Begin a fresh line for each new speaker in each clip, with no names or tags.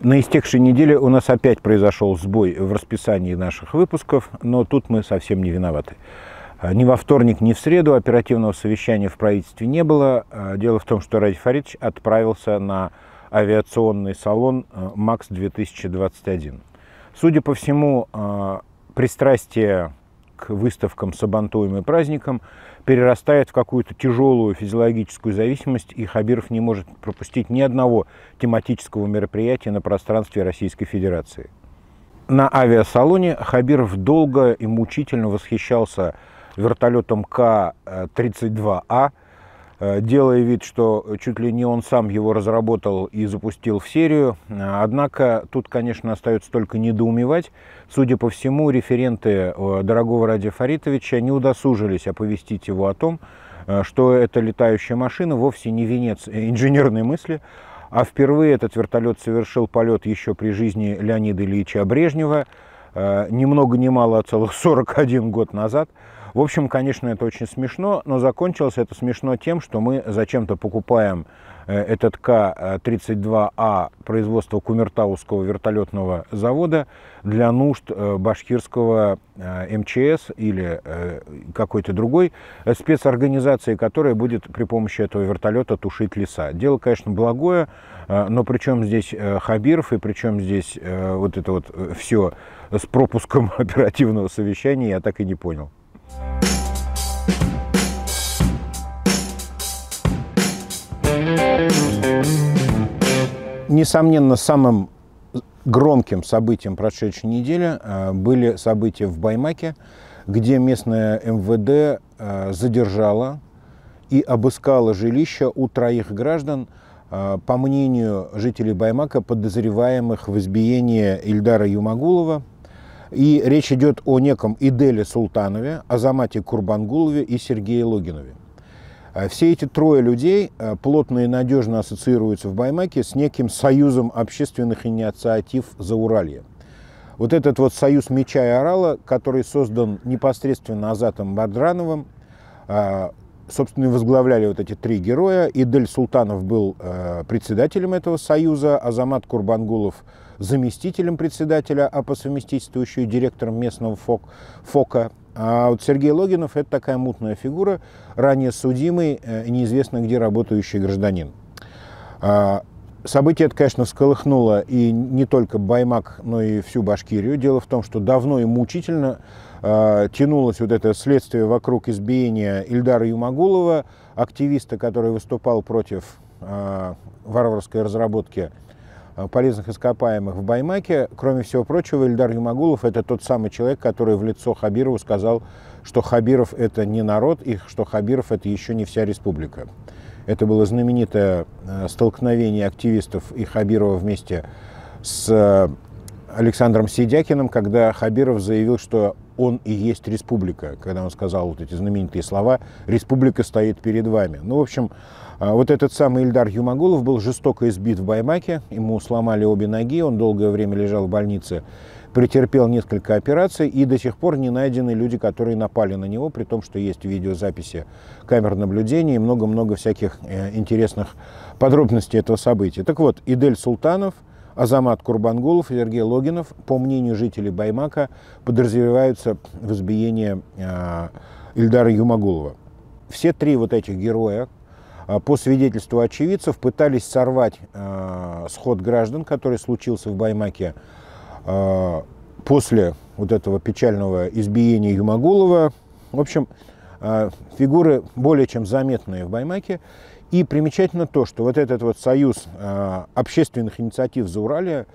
На истекшей неделе у нас опять произошел сбой в расписании наших выпусков, но тут мы совсем не виноваты. А, ни во вторник, ни в среду оперативного совещания в правительстве не было. А, дело в том, что Ради Фаридович отправился на авиационный салон а, МАКС-2021. Судя по всему, пристрастие к выставкам, сабантуем и праздникам перерастает в какую-то тяжелую физиологическую зависимость, и Хабиров не может пропустить ни одного тематического мероприятия на пространстве Российской Федерации. На авиасалоне Хабиров долго и мучительно восхищался вертолетом К-32А, а. э, делая вид, что чуть ли не он сам его разработал и запустил в серию. Э, однако тут, конечно, остается только недоумевать. Судя по всему, референты э, дорогого Ради Фаритовича не удосужились оповестить его о том, что эта летающая машина вовсе не венец инженерной мысли, а впервые этот вертолет совершил полет еще при жизни Леонида Ильича Брежнева, ни много ни мало, а целых 41 год назад – в общем, конечно, это очень смешно, но закончилось это смешно тем, что мы зачем-то покупаем э, этот К-32А а производства Кумертауского вертолетного завода для нужд э, башкирского э, МЧС или какой-то другой спецорганизации, которая будет при помощи этого вертолета тушить леса. Дело, конечно, благое, но при чем здесь Хабиров и при чем здесь вот это вот все с пропуском оперативного совещания, я так и не понял. Несомненно, самым громким событием прошедшей недели э, были события в Баймаке, где местное МВД э, задержало и обыскало жилища у троих граждан, э, по мнению жителей Баймака, подозреваемых в избиении Ильдара Юмагулова. И речь идет о неком Иделе Султанове, Азамате Курбангулове и Сергее Логинове. А все эти трое людей э, плотно и надежно ассоциируются в Баймаке с неким союзом общественных инициатив за Уралье. Вот этот вот союз меча и орала, который создан непосредственно Азатом Бадрановым, а, собственно, и возглавляли вот эти три героя. Идель Султанов был э, председателем этого союза, Азамат Курбангулов заместителем председателя, а по совместительству еще и директором местного ФОК, ФОКа а вот Сергей Логинов – это такая мутная фигура, ранее судимый, э, неизвестно где работающий гражданин. А, событие это, конечно, всколыхнуло и не только Баймак, но и всю Башкирию. Дело в том, что давно и мучительно э, тянулось вот это следствие вокруг избиения Ильдара Юмагулова, активиста, который выступал против э, варварской разработки Э, полезных ископаемых в Баймаке. Кроме всего прочего, Ильдар Юмагулов – это тот самый человек, который в лицо Хабирову сказал, что Хабиров – это не народ, и что Хабиров – это еще не вся республика. Это было знаменитое э, столкновение активистов и Хабирова вместе с э, Александром Сидякиным, когда Хабиров заявил, что он и есть республика, когда он сказал вот эти знаменитые слова «республика стоит перед вами». Ну, в общем, а, вот этот самый Ильдар Юмагулов был жестоко избит в Баймаке, ему сломали обе ноги, он долгое время лежал в больнице, претерпел несколько операций, и до сих пор не найдены люди, которые напали на него, при том, что есть видеозаписи камер наблюдения и много-много всяких э, интересных подробностей этого события. Так вот, Идель Султанов – Азамат Курбангулов и Сергей Логинов, по мнению жителей Баймака, подразумеваются в избиении а, Ильдара Юмагулова. Все три вот этих героя, а, по свидетельству очевидцев, пытались сорвать а, сход граждан, который случился в Баймаке после вот этого печального избиения Юмагулова. В общем, фигуры более чем заметные в Баймаке. И примечательно то, что вот этот вот союз э, общественных инициатив за Урале,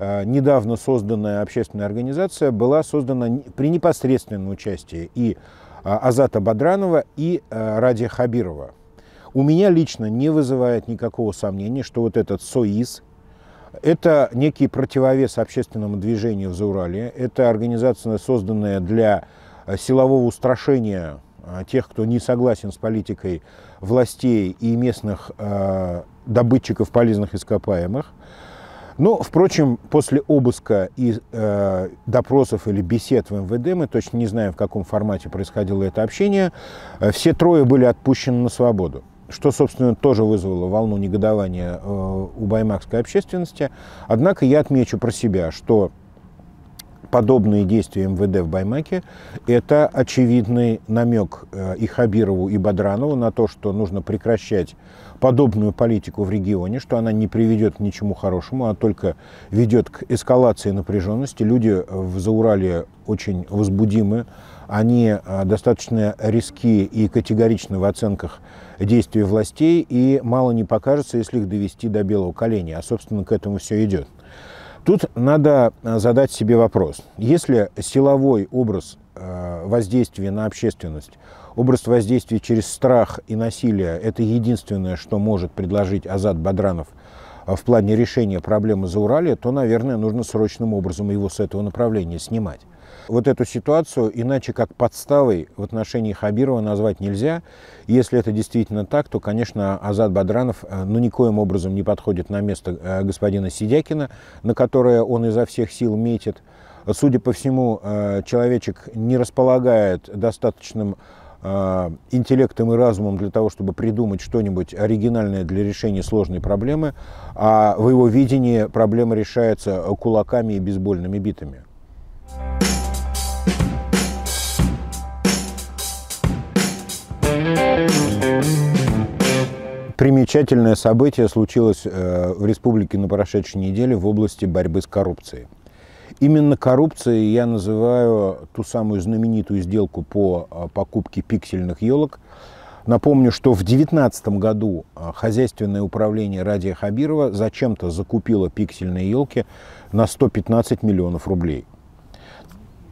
э, недавно созданная общественная организация, была создана при непосредственном участии и э, Азата Бадранова, и Ради Хабирова. У меня лично не вызывает никакого сомнения, что вот этот СОИС, это некий противовес общественному движению в Заурале. Это организация, созданная для силового устрашения тех, кто не согласен с политикой властей и местных э, добытчиков полезных ископаемых. Но, ну, впрочем, после обыска и э, допросов или бесед в МВД, мы точно не знаем, в каком формате происходило это общение, э, все трое были отпущены на свободу что, собственно, тоже вызвало волну негодования э, у баймакской общественности. Однако я отмечу про себя, что подобные действия МВД в Баймаке, это очевидный намек э, и Хабирову, и Бадранову на то, что нужно прекращать подобную политику в регионе, что она не приведет к ничему хорошему, а только ведет к эскалации напряженности. Люди в Заурале очень возбудимы, они э, достаточно риски и категоричны в оценках действий властей, и мало не покажется, если их довести до белого коленя, а, собственно, к этому все идет. Тут надо э, задать себе вопрос. Если силовой образ э, воздействия на общественность, образ воздействия через страх и насилие – это единственное, что может предложить Азад Бадранов э, в плане решения проблемы за Урале, то, наверное, нужно срочным образом его с этого направления снимать. Вот эту ситуацию иначе как подставой в отношении Хабирова назвать нельзя. Если это действительно так, то, конечно, Азад Бадранов э, ну, никоим образом не подходит на место э, господина Сидякина, на которое он изо всех сил метит. Судя по всему, э, человечек не располагает достаточным интеллектом и разумом для того, чтобы придумать что-нибудь оригинальное для решения сложной проблемы, а в его видении проблема решается кулаками и бейсбольными битами. примечательное событие случилось э, в республике на прошедшей неделе в области борьбы с коррупцией. Именно коррупцией я называю ту самую знаменитую сделку по э, покупке пиксельных елок. Напомню, что в 2019 году э, хозяйственное управление Радия Хабирова зачем-то закупило пиксельные елки на 115 миллионов рублей –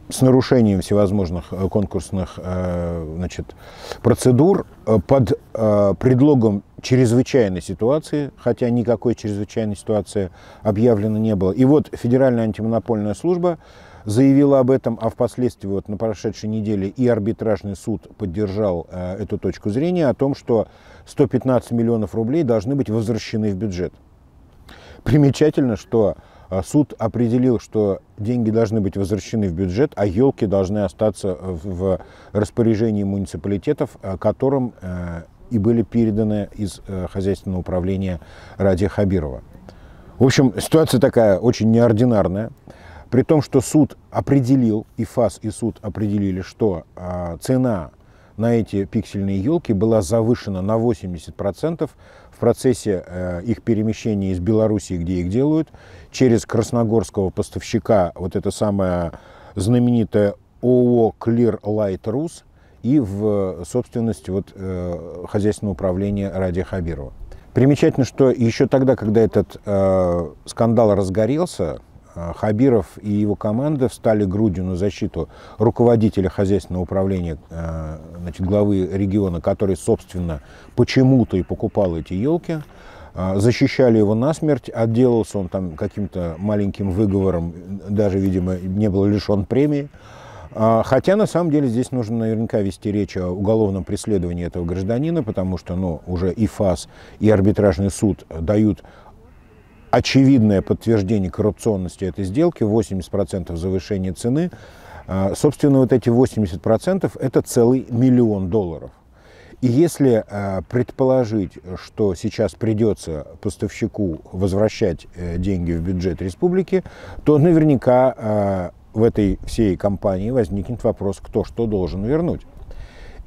с нарушением всевозможных э, конкурсных э, значит, процедур э, под предлогом чрезвычайной ситуации, хотя никакой чрезвычайной ситуации объявлено не было. И вот Федеральная антимонопольная служба заявила об этом, а впоследствии вот на прошедшей неделе и арбитражный суд поддержал эту точку зрения о том, что 115 миллионов рублей должны быть возвращены в бюджет. Примечательно, что а суд определил, что деньги должны быть возвращены в бюджет, а елки должны остаться в распоряжении муниципалитетов, э, которым э, и были переданы из э, хозяйственного управления Ради Хабирова. В общем, ситуация такая очень неординарная. При том, что суд определил, и ФАС, и суд определили, что цена на эти пиксельные елки была завышена на 80% в процессе э, их перемещения из Белоруссии, где их делают, через красногорского поставщика, вот это самое знаменитое ООО Clear Light Rus и в э, собственность вот, э, хозяйственного управления Ради Хабирова. Примечательно, что еще тогда, когда этот э, скандал разгорелся, Э, Хабиров и его команда встали грудью на защиту руководителя хозяйственного управления э, значит, главы региона, который, собственно, почему-то и покупал эти елки. Э, защищали его насмерть, отделался он там каким-то маленьким выговором, даже, видимо, не был лишен премии. Хотя на самом деле здесь нужно наверняка вести речь о уголовном преследовании этого гражданина, потому что ну, уже и ФАС, и арбитражный суд дают очевидное подтверждение коррупционности этой сделки, 80% завышения цены. А, собственно, вот эти 80% это целый миллион долларов. И если а, предположить, что сейчас придется поставщику возвращать э, деньги в бюджет республики, то наверняка а, в этой всей компании возникнет вопрос, кто что должен вернуть.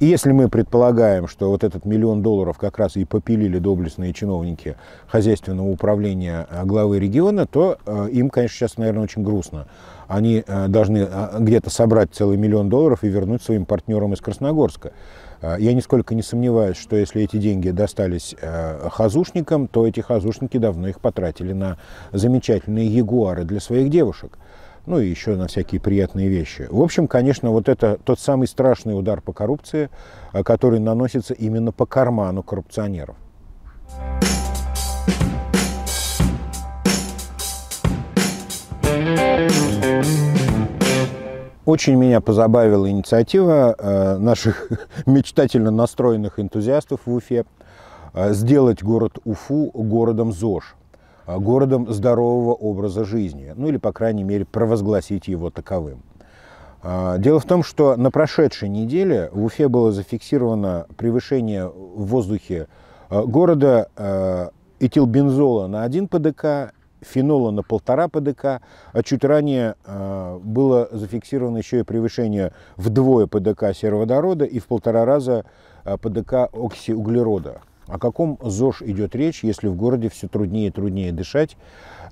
И если мы предполагаем, что вот этот миллион долларов как раз и попилили доблестные чиновники хозяйственного управления э, главы региона, то э, им, конечно, сейчас, наверное, очень грустно. Они э, должны где-то собрать целый миллион долларов и вернуть своим партнерам из Красногорска. Я нисколько не сомневаюсь, что если эти деньги достались хазушникам, то эти хазушники давно их потратили на замечательные ягуары для своих девушек – ну и еще на всякие приятные вещи. В общем, конечно, вот это тот самый страшный удар по коррупции, э, который наносится именно по карману коррупционеров. Очень меня позабавила инициатива э, наших мечтательно настроенных энтузиастов в Уфе э, сделать город Уфу городом ЗОЖ. А, городом здорового образа жизни, ну или, по крайней мере, провозгласить его таковым. А, дело в том, что на прошедшей неделе в Уфе было зафиксировано превышение в воздухе а, города этилбензола на 1 ПДК, фенола на 1,5 ПДК, а чуть ранее было зафиксировано еще и превышение вдвое ПДК сероводорода и в полтора раза ПДК оксиуглерода. О каком ЗОЖ идет речь, если в городе все труднее и труднее дышать?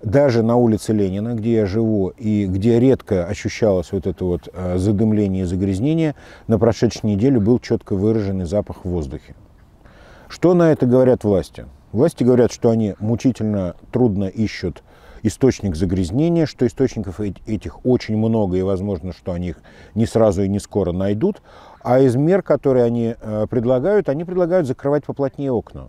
Даже на улице Ленина, где я живу, и где редко ощущалось вот это вот э, задымление и загрязнение, на прошедшей неделе был четко выраженный запах в воздухе. Что на это говорят власти? Власти говорят, что они мучительно трудно ищут источник загрязнения, что источников этих очень много и возможно, что они их не сразу и не скоро найдут, а из мер, которые они э, предлагают, они предлагают закрывать поплотнее окна.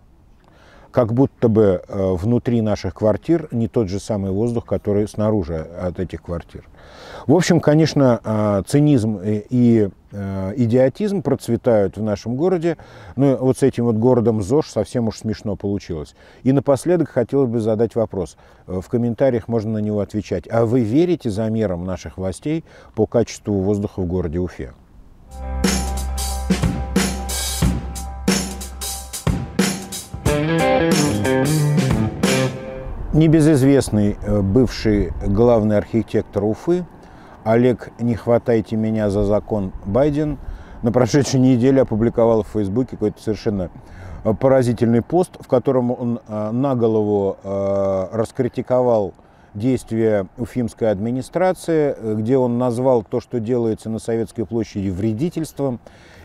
Как будто бы э, внутри наших квартир не тот же самый воздух, который снаружи э, от этих квартир. В общем, конечно, цинизм и идиотизм процветают в нашем городе. Ну, вот с этим вот городом ЗОЖ совсем уж смешно получилось. И напоследок хотелось бы задать вопрос. В комментариях можно на него отвечать. А вы верите замерам наших властей по качеству воздуха в городе Уфе? Thank you Небезызвестный э, бывший главный архитектор Уфы Олег «Не хватайте меня за закон Байден» на прошедшей неделе опубликовал в Фейсбуке какой-то совершенно э, поразительный пост, в котором он э, на голову раскритиковал действия уфимской администрации, где он назвал то, что делается на Советской площади, вредительством,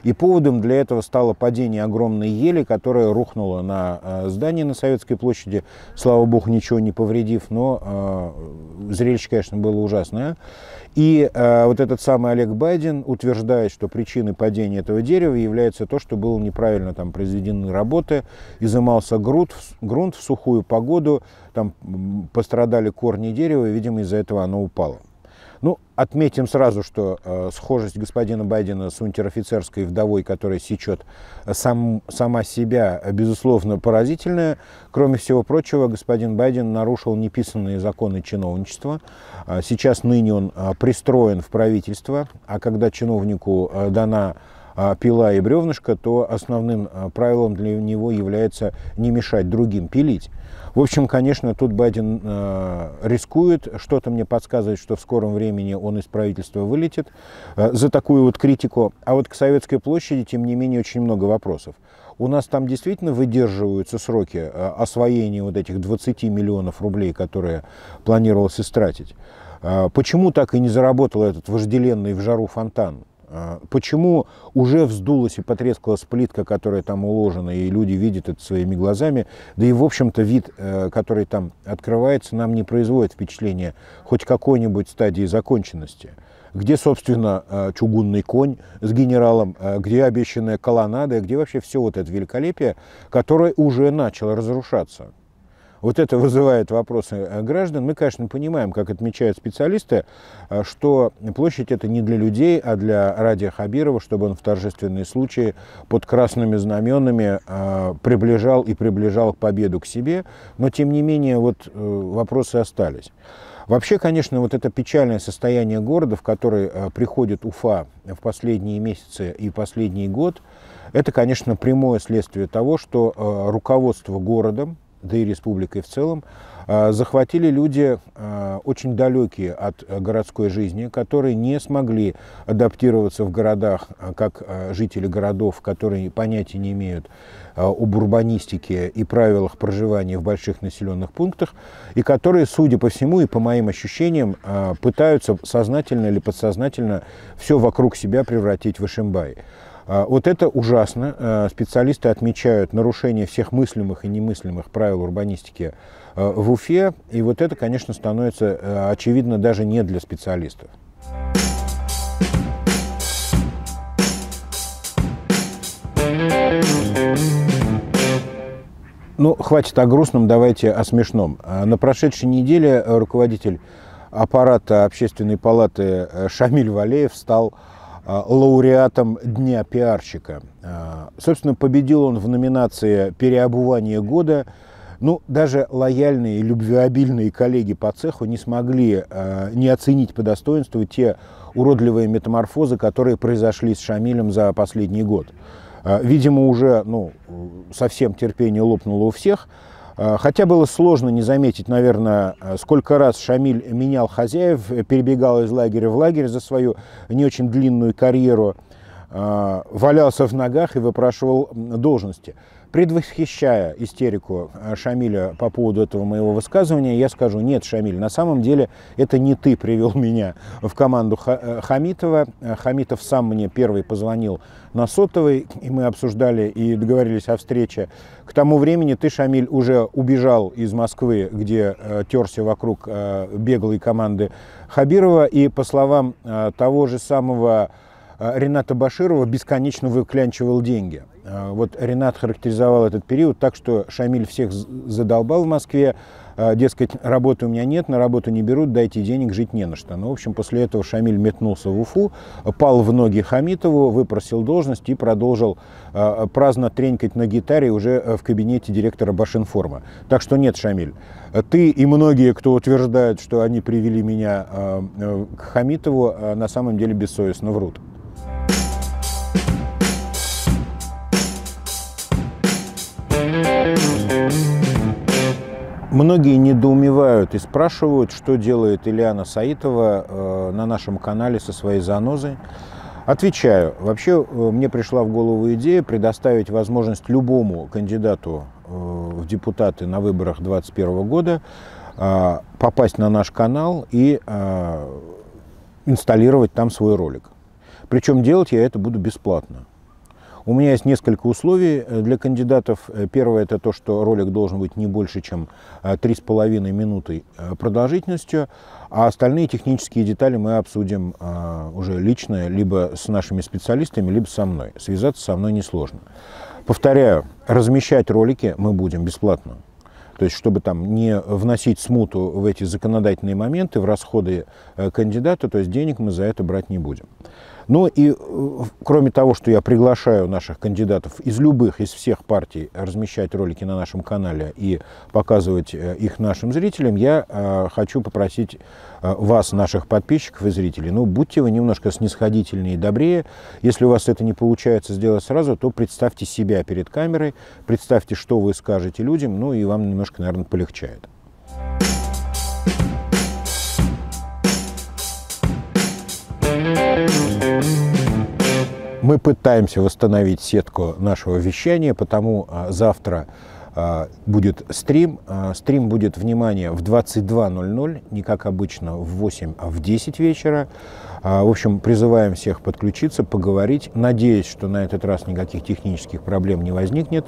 и поводом для этого стало падение огромной ели, которая рухнула на э, здание на Советской площади, слава богу, ничего не повредив, но э, зрелище, конечно, было ужасное. И э, вот этот самый Олег Байден утверждает, что причиной падения этого дерева является то, что было неправильно там произведены работы, изымался грунт, грунт в сухую погоду, там пострадали корни дерева, и, видимо, из-за этого оно упало. Ну, отметим сразу, что э, схожесть господина Байдена с унтер-офицерской вдовой, которая сечет э, сам, сама себя, э, безусловно, поразительная. Кроме всего прочего, господин Байден нарушил неписанные законы чиновничества. Э, сейчас ныне он пристроен в правительство, а когда чиновнику дана а, пила и бревнышко, то основным а, правилом для него является не мешать другим пилить. В общем, конечно, тут Байден а, рискует. Что-то мне подсказывает, что в скором времени он из правительства вылетит за такую вот критику. А вот к Советской площади, тем не менее, очень много вопросов. У нас там действительно выдерживаются сроки освоения вот этих 20 миллионов рублей, которые планировалось истратить. Почему так и не заработал этот вожделенный в жару фонтан? А, почему уже вздулась и потрескалась плитка, которая там уложена, и люди видят это своими глазами, да и, в общем-то, вид, э, который там открывается, нам не производит впечатление хоть какой-нибудь стадии законченности. Где, собственно, э, чугунный конь с генералом, э, где обещанная колоннада, где вообще все вот это великолепие, которое уже начало разрушаться. Вот это вызывает вопросы э, граждан. Мы, конечно, понимаем, как отмечают специалисты, э, что площадь это не для людей, а для Радия Хабирова, чтобы он в торжественные случаи под красными знаменами э, приближал и приближал к победу к себе. Но, тем не менее, вот вопросы остались. Вообще, конечно, вот это печальное состояние города, в который приходит Уфа в последние месяцы и последний год, это, конечно, прямое следствие того, что руководство городом, да и республикой в целом, а, захватили люди а, очень далекие от э, городской жизни, которые не смогли адаптироваться в городах а, как жители городов, которые понятия не имеют об урбанистике и правилах проживания в больших населенных пунктах, и которые, судя по всему и по моим ощущениям, пытаются сознательно или подсознательно все вокруг себя превратить в Ишимбай. А, вот это ужасно. А, специалисты отмечают нарушение всех мыслимых и немыслимых правил урбанистики а, в Уфе. И вот это, конечно, становится очевидно даже не для специалистов. Ну, хватит о грустном, давайте о смешном. На прошедшей неделе руководитель аппарата Общественной палаты э, Шамиль Валеев стал Э, лауреатом Дня пиарщика. Э, собственно, победил он в номинации «Переобувание года». Ну, даже лояльные и любвеобильные коллеги по цеху не смогли э, не оценить по достоинству те уродливые метаморфозы, которые произошли с Шамилем за последний год. Видимо, уже ну, совсем терпение лопнуло у всех. Э, хотя было сложно не заметить, наверное, э, сколько раз Шамиль менял хозяев, э, перебегал из лагеря в лагерь за свою не очень длинную карьеру, валялся в ногах и выпрашивал должности. Предвосхищая истерику э, Шамиля по поводу этого моего высказывания, я скажу, нет, Шамиль, на самом деле это не ты привел меня в команду э, Хамитова. Э, Хамитов сам мне первый позвонил на сотовый, и мы обсуждали и договорились о встрече. К тому времени ты, Шамиль, уже убежал из Москвы, где терся вокруг беглой команды Хабирова, и по словам того же самого Рената Баширова, бесконечно выклянчивал деньги. Э, вот Ренат характеризовал этот период так, что Шамиль всех задолбал в Москве, э, дескать, работы у меня нет, на работу не берут, дайте денег, жить не на что. Ну, в общем, после этого Шамиль метнулся в Уфу, пал в ноги Хамитову, выпросил должность и продолжил э, праздно тренькать на гитаре уже в кабинете директора Башинформа. Так что нет, Шамиль, ты и многие, кто утверждают, что они привели меня к Хамитову, на самом деле бессовестно врут. Многие недоумевают и спрашивают, что делает Ильяна Саитова э, на нашем канале со своей занозой. Отвечаю. Вообще, э, мне пришла в голову идея предоставить возможность любому кандидату э, в депутаты на выборах 2021 года попасть на наш канал и инсталлировать там свой ролик. Причем делать я это буду бесплатно. У меня есть несколько условий э, для кандидатов. Э, первое – это то, что ролик должен быть не больше, чем 3,5 э, минуты продолжительностью, а остальные технические детали мы обсудим уже лично, либо с нашими специалистами, либо со мной. Связаться со мной несложно. Повторяю, размещать ролики мы будем бесплатно. То есть, чтобы там не вносить смуту в эти законодательные моменты, в расходы кандидата, то есть денег мы за это брать не будем. Ну и э, кроме того, что я приглашаю наших кандидатов из любых, из всех партий размещать ролики на нашем канале и показывать э, их нашим зрителям, я э, хочу попросить вас, наших подписчиков и зрителей, ну будьте вы немножко снисходительнее и добрее. Если у вас это не получается сделать сразу, то представьте себя перед камерой, представьте, что вы скажете людям, ну и вам немножко, наверное, полегчает. Мы пытаемся восстановить сетку нашего вещания, потому а, завтра а, будет стрим. А, стрим будет, внимание, в 22.00, не как обычно в 8, а в 10 вечера. В общем, призываем всех подключиться, поговорить. Надеюсь, что на этот раз никаких технических проблем не возникнет.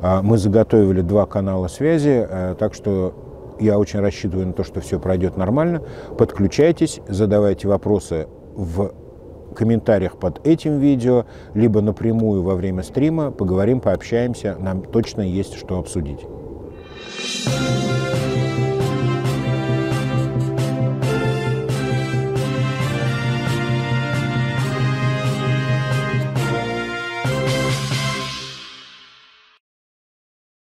Мы заготовили два канала связи, так что я очень рассчитываю на то, что все пройдет нормально. Подключайтесь, задавайте вопросы в комментариях под этим видео, либо напрямую во время стрима. Поговорим, пообщаемся, нам точно есть что обсудить.